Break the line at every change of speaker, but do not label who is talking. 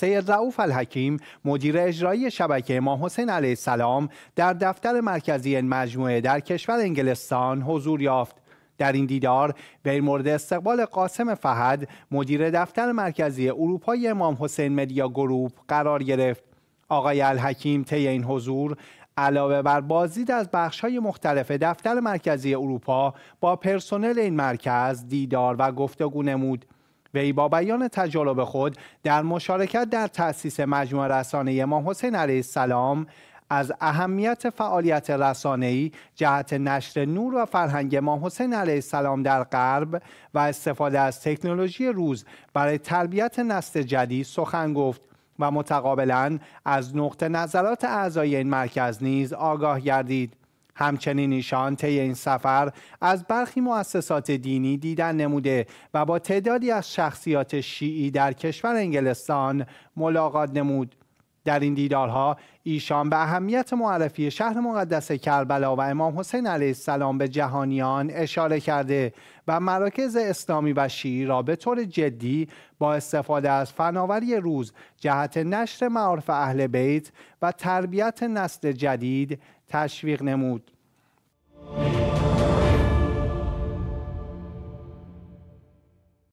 سید رعوف الحکیم مدیر اجرایی شبکه امام حسین علیه السلام در دفتر مرکزی این مجموعه در کشور انگلستان حضور یافت در این دیدار وی مورد استقبال قاسم فهد مدیر دفتر مرکزی اروپای امام حسین مدیا گروپ قرار گرفت آقای الحکیم طی این حضور علاوه بر بازدید از بخش های مختلف دفتر مرکزی اروپا با پرسنل این مرکز دیدار و گفتگو نمود وی با بیان تجارب خود در مشارکت در تأسیس مجموع رسانه امام حسین علیه السلام از اهمیت فعالیت رسانه‌ای جهت نشر نور و فرهنگ امام حسین علیه السلام در غرب و استفاده از تکنولوژی روز برای تربیت نسل جدید سخن گفت و متقابلا از نقطه نظرات اعضای این مرکز نیز آگاه گردید همچنین ایشان طی این سفر از برخی مؤسسات دینی دیدن نموده و با تعدادی از شخصیات شیعی در کشور انگلستان ملاقات نمود در این دیدارها ایشان به اهمیت معرفی شهر مقدس کربلا و امام حسین علیه السلام به جهانیان اشاره کرده و مراکز اسلامی و شیعی را به طور جدی با استفاده از فناوری روز جهت نشر معارف اهل بیت و تربیت نسل جدید تشویق نمود.